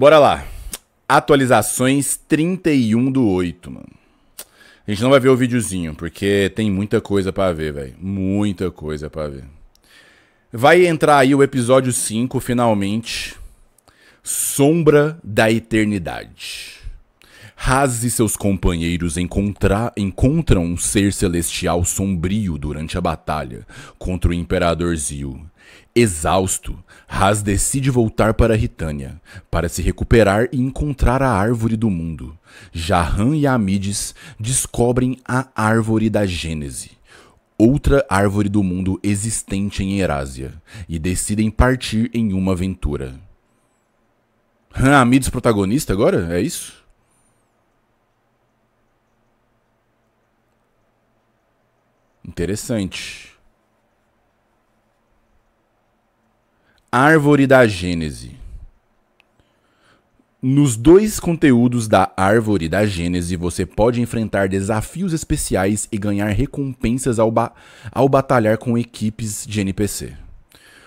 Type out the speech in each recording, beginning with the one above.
Bora lá. Atualizações 31 do 8, mano. A gente não vai ver o videozinho, porque tem muita coisa para ver, velho. Muita coisa para ver. Vai entrar aí o episódio 5, finalmente. Sombra da Eternidade. Haz e seus companheiros encontram um ser celestial sombrio durante a batalha contra o Imperador Zio. Exausto, Haas decide voltar para Ritânia, para se recuperar e encontrar a Árvore do Mundo. Jahan e Amides descobrem a Árvore da Gênese, outra árvore do mundo existente em Erásia, e decidem partir em uma aventura. Han Amides protagonista agora? É isso? Interessante. Árvore da Gênese. Nos dois conteúdos da Árvore da Gênese, você pode enfrentar desafios especiais e ganhar recompensas ao, ba ao batalhar com equipes de NPC.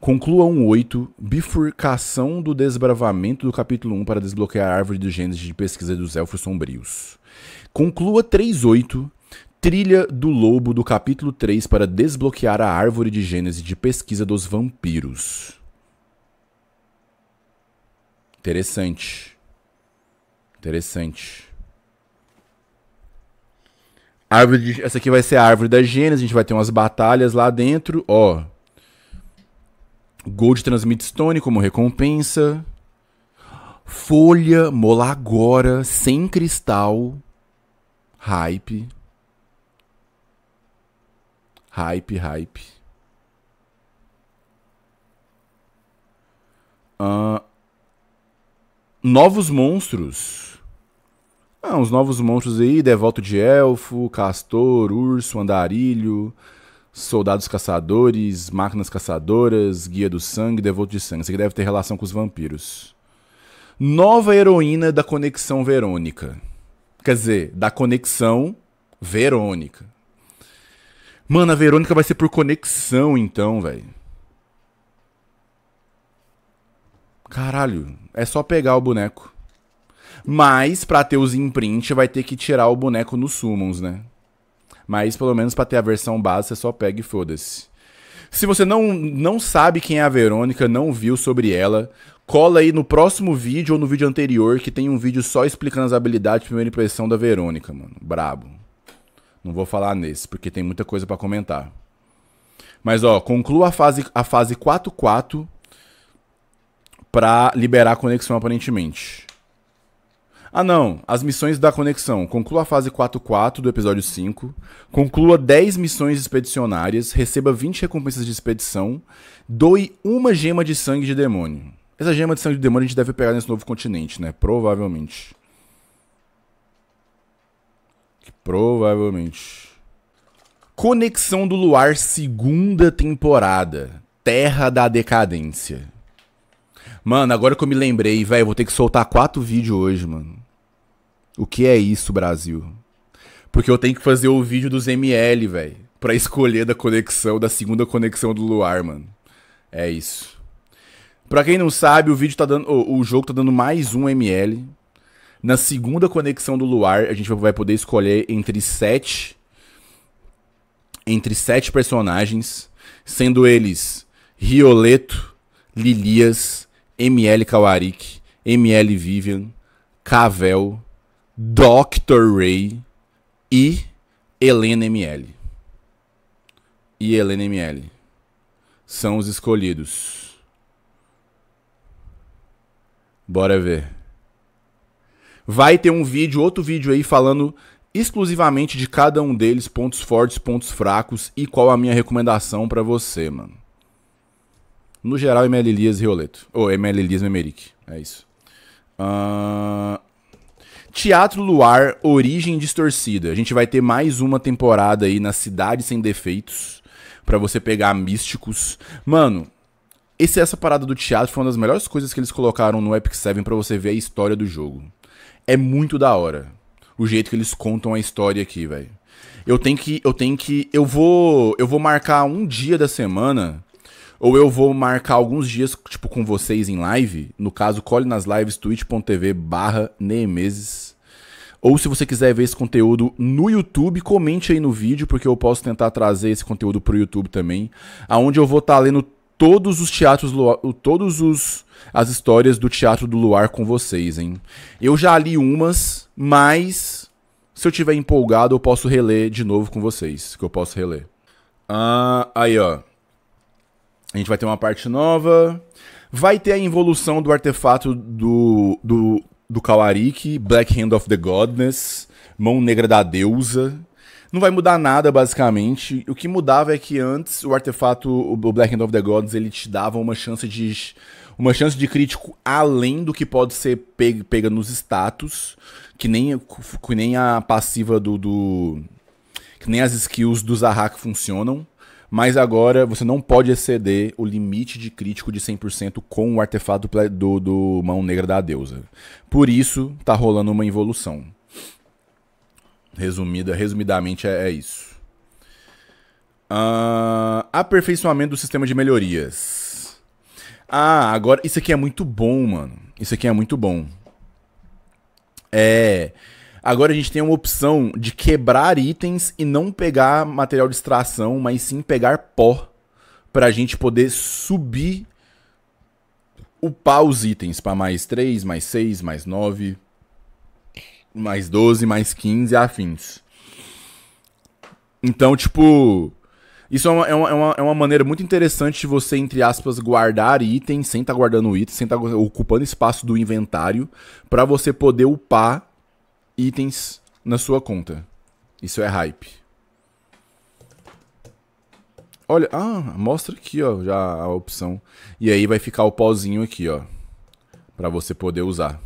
Conclua um 8, bifurcação do desbravamento do capítulo 1 para desbloquear a árvore do Gênese de pesquisa dos Elfos Sombrios. Conclua 3-8, trilha do lobo do capítulo 3 para desbloquear a árvore de Gênese de pesquisa dos vampiros. Interessante. Interessante. Árvore de... Essa aqui vai ser a árvore da Gênesis. A gente vai ter umas batalhas lá dentro. Ó. Gold transmit Stone como recompensa. Folha, molagora agora, sem cristal. Hype. Hype, hype. Uh, Novos monstros. Ah, uns novos monstros aí, devoto de elfo, castor, urso, andarilho, soldados caçadores, máquinas caçadoras, guia do sangue, devoto de sangue. Isso aqui deve ter relação com os vampiros. Nova heroína da Conexão Verônica. Quer dizer, da Conexão Verônica. Mano, a Verônica vai ser por conexão então, velho. Caralho, é só pegar o boneco. Mas pra ter os imprint vai ter que tirar o boneco nos summons, né? Mas pelo menos pra ter a versão base você só pega e foda-se. Se você não, não sabe quem é a Verônica, não viu sobre ela, cola aí no próximo vídeo ou no vídeo anterior que tem um vídeo só explicando as habilidades de primeira impressão da Verônica, mano. Brabo. Não vou falar nesse, porque tem muita coisa para comentar. Mas ó, conclua a fase a fase 4-4 pra liberar a conexão, aparentemente. Ah, não. As missões da conexão. Conclua a fase 4-4 do episódio 5. Conclua 10 missões expedicionárias. Receba 20 recompensas de expedição. Doe uma gema de sangue de demônio. Essa gema de sangue de demônio a gente deve pegar nesse novo continente, né? Provavelmente. Provavelmente. Conexão do Luar, segunda temporada. Terra da Decadência. Mano, agora que eu me lembrei, velho, vou ter que soltar quatro vídeos hoje, mano. O que é isso, Brasil? Porque eu tenho que fazer o vídeo dos ML, velho. Pra escolher da conexão, da segunda conexão do luar, mano. É isso. Pra quem não sabe, o vídeo tá dando. o jogo tá dando mais um ML. Na segunda conexão do luar, a gente vai poder escolher entre sete. Entre sete personagens. Sendo eles Rioleto, Lilias, ML Kawarik, ML Vivian, Cavel, Dr. Ray e Helena ML. E Helena ML são os escolhidos. Bora ver. Vai ter um vídeo, outro vídeo aí falando exclusivamente de cada um deles, pontos fortes, pontos fracos e qual a minha recomendação para você, mano. No geral, ML Elias e Rioleto. Ou ML Elias Memeric. É isso. Uh... Teatro Luar, Origem Distorcida. A gente vai ter mais uma temporada aí na Cidade Sem Defeitos. para você pegar místicos. Mano, esse, essa parada do teatro foi uma das melhores coisas que eles colocaram no Epic 7 para você ver a história do jogo. É muito da hora. O jeito que eles contam a história aqui, velho. Eu tenho que. Eu tenho que. Eu vou. Eu vou marcar um dia da semana ou eu vou marcar alguns dias, tipo, com vocês em live. No caso, colhe nas lives twitch.tv barra Ou se você quiser ver esse conteúdo no YouTube, comente aí no vídeo, porque eu posso tentar trazer esse conteúdo pro YouTube também. aonde eu vou estar tá lendo todos os teatros, todos os as histórias do Teatro do Luar com vocês, hein? Eu já li umas, mas se eu tiver empolgado, eu posso reler de novo com vocês, que eu posso reler. Ah, aí, ó. A gente vai ter uma parte nova. Vai ter a involução do artefato do, do, do Kawariki, Black Hand of the Godness, Mão Negra da Deusa. Não vai mudar nada, basicamente. O que mudava é que antes o artefato, o Black Hand of the Godness, ele te dava uma chance de. Uma chance de crítico além do que pode ser pega nos status. Que nem, que nem a passiva do, do. Que nem as skills do Zahak funcionam. Mas agora você não pode exceder o limite de crítico de 100% com o artefato do, do Mão Negra da Deusa. Por isso, tá rolando uma evolução. Resumida, resumidamente é, é isso. Uh, aperfeiçoamento do sistema de melhorias. Ah, agora isso aqui é muito bom, mano. Isso aqui é muito bom. É. Agora a gente tem uma opção de quebrar itens e não pegar material de extração, mas sim pegar pó para a gente poder subir, upar os itens para mais 3, mais 6, mais 9, mais 12, mais 15 afins. Então, tipo, isso é, é uma, é, uma, é uma maneira muito interessante de você, entre aspas, guardar itens sem estar tá guardando itens, sem estar tá ocupando espaço do inventário, para você poder upar itens na sua conta. Isso é hype. Olha, ah, mostra aqui, ó, já a opção. E aí vai ficar o pozinho aqui, ó, para você poder usar.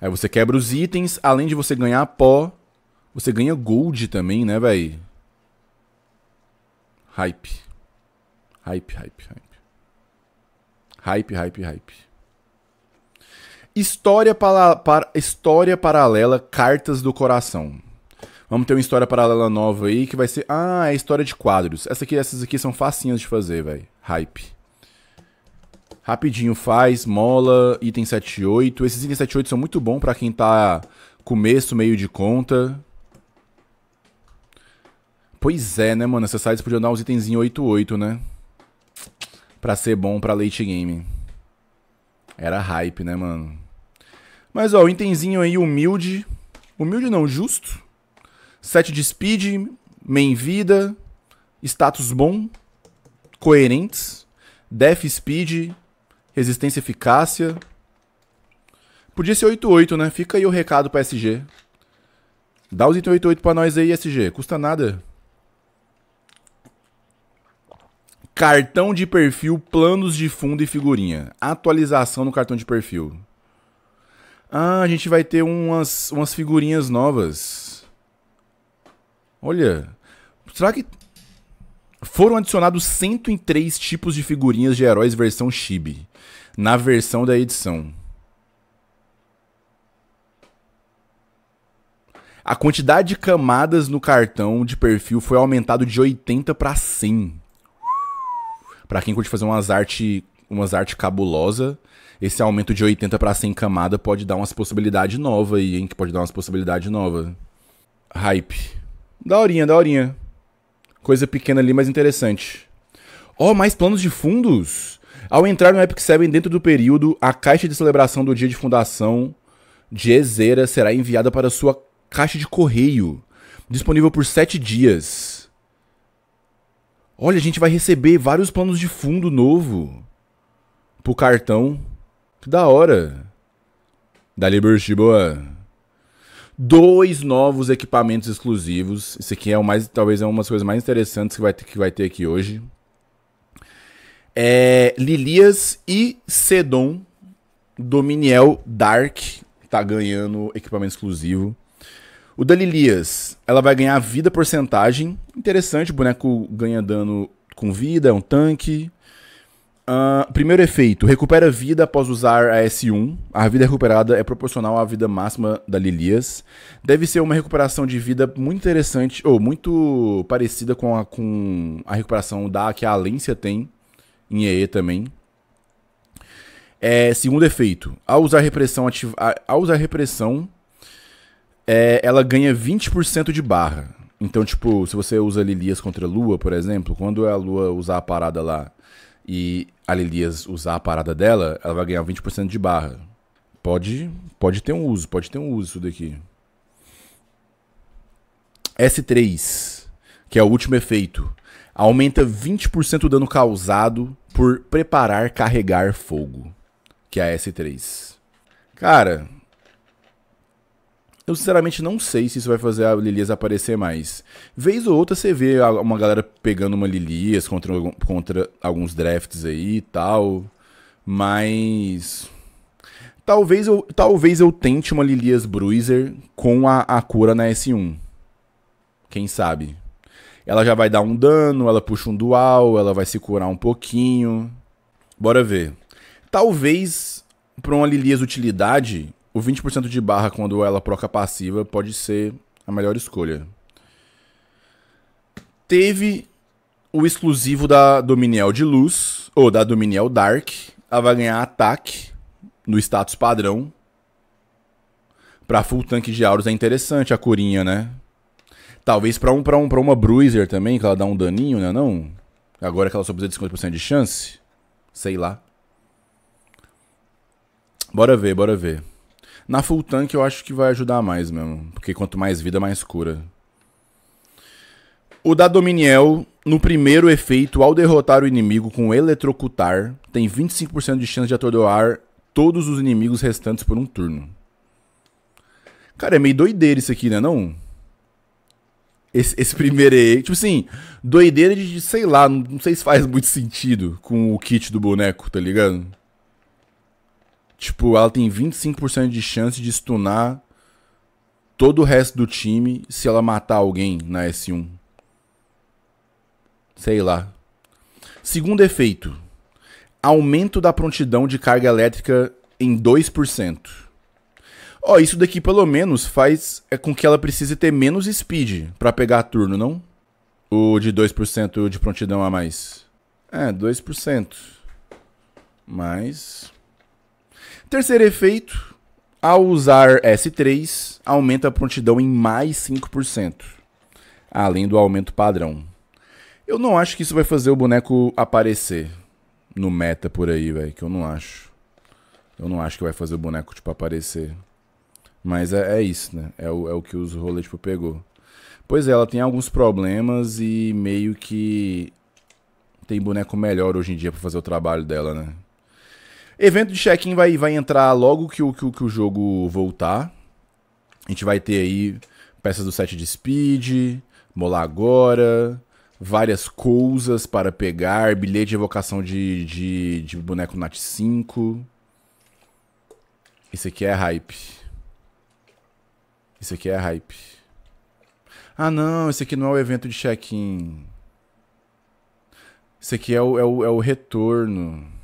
aí você quebra os itens, além de você ganhar pó, você ganha gold também, né, velho? Hype. Hype, hype, hype. Hype, hype, hype. História, para, para, história paralela, cartas do coração. Vamos ter uma história paralela nova aí que vai ser. Ah, é história de quadros. Essa aqui, essas aqui são facinhas de fazer, velho. Hype. Rapidinho faz, mola, item 78. Esses itens 78 são muito bons para quem tá começo, meio de conta. Pois é, né, mano? Essas sites podiam dar uns itens 88, né? para ser bom para late game. Era hype, né, mano? Mas, ó, o itemzinho aí humilde. Humilde não, justo. Set de speed, main vida, status bom, coerentes, def speed, resistência eficácia. Podia ser 8-8, né? Fica aí o recado pra SG. Dá os itens 8-8 pra nós aí, SG. Custa nada. Cartão de perfil, planos de fundo e figurinha. Atualização no cartão de perfil. Ah, a gente vai ter umas, umas figurinhas novas. Olha. Será que. Foram adicionados 103 tipos de figurinhas de heróis versão Chibi. Na versão da edição. A quantidade de camadas no cartão de perfil foi aumentada de 80 para 100. Para quem curte fazer umas arte, umas arte cabulosa, esse aumento de 80 para 100 camada pode dar umas possibilidades novas aí, hein? Que pode dar umas possibilidades novas. Hype. Daorinha, daorinha. Coisa pequena ali, mas interessante. oh, mais planos de fundos. Ao entrar no Epic 7 dentro do período, a caixa de celebração do dia de fundação de Ezera será enviada para sua caixa de correio, disponível por 7 dias. Olha, a gente vai receber vários planos de fundo novo pro cartão. Que da hora. Dali boa. Dois novos equipamentos exclusivos. Isso aqui é o mais, talvez é uma das coisas mais interessantes que vai ter, que vai ter aqui hoje. É Lilias e Sedon Dominiel Dark tá ganhando equipamento exclusivo. O Dalilias, ela vai ganhar vida porcentagem. Interessante, o boneco ganha dano com vida, é um tanque. Uh, primeiro efeito, recupera vida após usar a S1. A vida recuperada é proporcional à vida máxima da Lilias. Deve ser uma recuperação de vida muito interessante, ou muito parecida com a, com a recuperação da que a Alência tem em EE também. É, segundo efeito, ao usar repressão, ativa, ao usar repressão é, ela ganha 20% de barra. Então, tipo, se você usa Lilias contra a Lua, por exemplo, quando a Lua usar a parada lá e a Lilias usar a parada dela, ela vai ganhar 20% de barra. Pode, pode ter um uso, pode ter um uso isso daqui. S3, que é o último efeito, aumenta 20% o dano causado por preparar carregar fogo, que é a S3. Cara, eu sinceramente não sei se isso vai fazer a Lilias aparecer mais. Vez ou outra você vê uma galera pegando uma Lilias contra, contra alguns drafts aí e tal. Mas. Talvez eu, talvez eu tente uma Lilias Bruiser com a, a cura na S1. Quem sabe? Ela já vai dar um dano, ela puxa um dual, ela vai se curar um pouquinho. Bora ver. Talvez para uma Lilias utilidade, o 20% de barra quando ela proca passiva pode ser a melhor escolha. Teve o exclusivo da Dominiel de Luz, ou da Dominiel Dark. Ela vai ganhar ataque no status padrão. Pra full tanque de Auros é interessante a corinha, né? Talvez pra, um, pra, um, pra uma Bruiser também, que ela dá um daninho, né? Não? Agora que ela só precisa de 50% de chance. Sei lá. Bora ver, bora ver. Na full tank eu acho que vai ajudar mais mesmo. Porque quanto mais vida, mais cura. O da Dominiel, no primeiro efeito, ao derrotar o inimigo com eletrocutar, tem 25% de chance de atordoar todos os inimigos restantes por um turno. Cara, é meio doideira isso aqui, né? Não? Esse, esse primeiro aí. Tipo assim, doideira de, sei lá, não sei se faz muito sentido com o kit do boneco, tá ligado? Tipo, ela tem 25% de chance de stunar todo o resto do time se ela matar alguém na S1. Sei lá. Segundo efeito: aumento da prontidão de carga elétrica em 2%. Ó, oh, isso daqui pelo menos faz é com que ela precise ter menos speed para pegar turno, não? O de 2% de prontidão a mais. É, 2%. Mas Terceiro efeito, ao usar S3, aumenta a prontidão em mais 5%, além do aumento padrão. Eu não acho que isso vai fazer o boneco aparecer no meta por aí, velho, que eu não acho. Eu não acho que vai fazer o boneco, tipo, aparecer. Mas é, é isso, né? É o, é o que os rolês, tipo, pegou. Pois é, ela tem alguns problemas e meio que tem boneco melhor hoje em dia para fazer o trabalho dela, né? Evento de check-in vai, vai entrar logo que o, que, que o jogo voltar. A gente vai ter aí peças do set de speed, molar agora, várias coisas para pegar, bilhete de evocação de, de, de boneco Nat 5. Isso aqui é hype. Isso aqui é hype. Ah não, esse aqui não é o evento de check-in. Esse aqui é o, é o, é o retorno.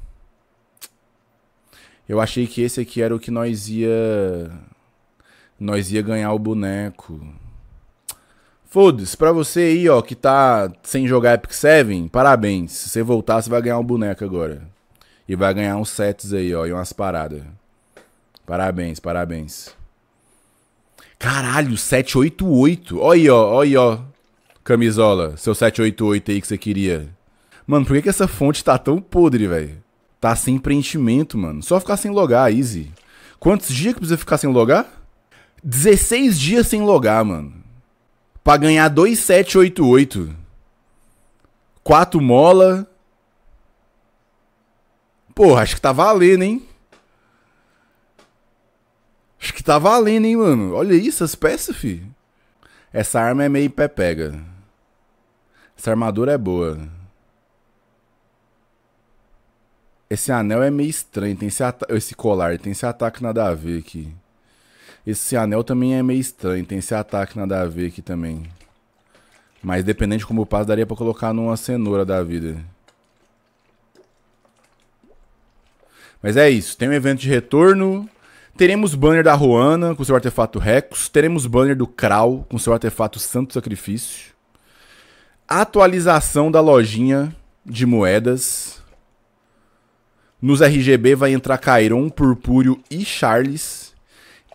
Eu achei que esse aqui era o que nós ia. Nós ia ganhar o boneco. Foda-se, pra você aí, ó, que tá sem jogar Epic 7, parabéns. Se você voltar, você vai ganhar um boneco agora. E vai ganhar uns sets aí, ó, e umas paradas. Parabéns, parabéns. Caralho, 788. Olha aí, ó, olha aí, ó. Camisola, seu 788 aí que você queria. Mano, por que, que essa fonte tá tão podre, velho? Tá sem preenchimento, mano. Só ficar sem logar, easy. Quantos dias que precisa ficar sem logar? 16 dias sem logar, mano. Pra ganhar 2788. 4 mola. Porra, acho que tá valendo, hein? Acho que tá valendo, hein, mano? Olha isso, as peças, fi. Essa arma é meio pé pega. Essa armadura é boa. Esse anel é meio estranho, tem esse, esse colar, tem esse ataque nada a ver aqui. Esse anel também é meio estranho, tem esse ataque nada a ver aqui também. Mas dependendo de como eu passo, daria pra colocar numa cenoura da vida. Mas é isso, tem um evento de retorno. Teremos banner da Ruana com seu artefato Rex. Teremos banner do Kral com seu artefato Santo Sacrifício. Atualização da lojinha de moedas. Nos RGB vai entrar Cairon, Purpúrio e Charles.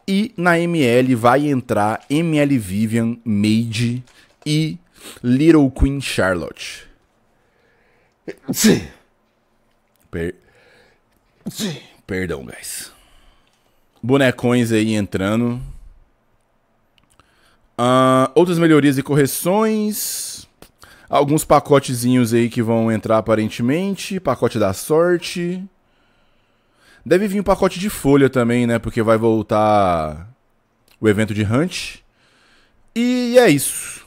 E na ML vai entrar ML Vivian, Made e Little Queen Charlotte. Per... Perdão, guys. Bonecões aí entrando. Uh, outras melhorias e correções. Alguns pacotezinhos aí que vão entrar aparentemente. Pacote da sorte. Deve vir um pacote de folha também, né? Porque vai voltar o evento de Hunt. E é isso.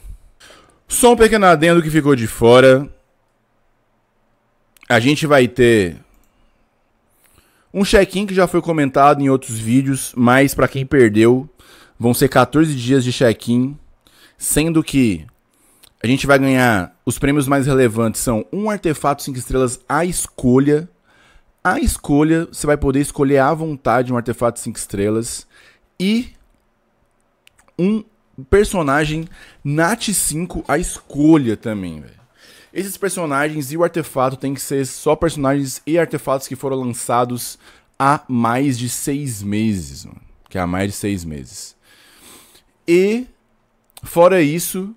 Só um pequeno adendo que ficou de fora. A gente vai ter um check-in que já foi comentado em outros vídeos, mas para quem perdeu, vão ser 14 dias de check-in, sendo que a gente vai ganhar os prêmios mais relevantes são um artefato 5 estrelas à escolha a escolha, você vai poder escolher à vontade um artefato 5 estrelas e um personagem Nat 5 à escolha também, velho. Esses personagens e o artefato tem que ser só personagens e artefatos que foram lançados há mais de seis meses, mano. Que é há mais de seis meses. E, fora isso,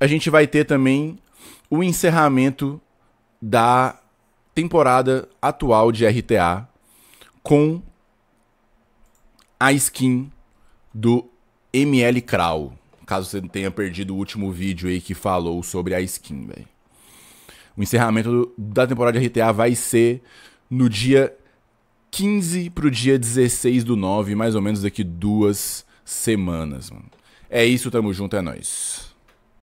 a gente vai ter também o encerramento da temporada atual de RTA com a skin do ML Crow. Caso você tenha perdido o último vídeo aí que falou sobre a skin, velho. O encerramento da temporada de RTA vai ser no dia 15 pro dia 16 do 9, mais ou menos daqui duas semanas, mano. É isso, tamo junto, é nóis.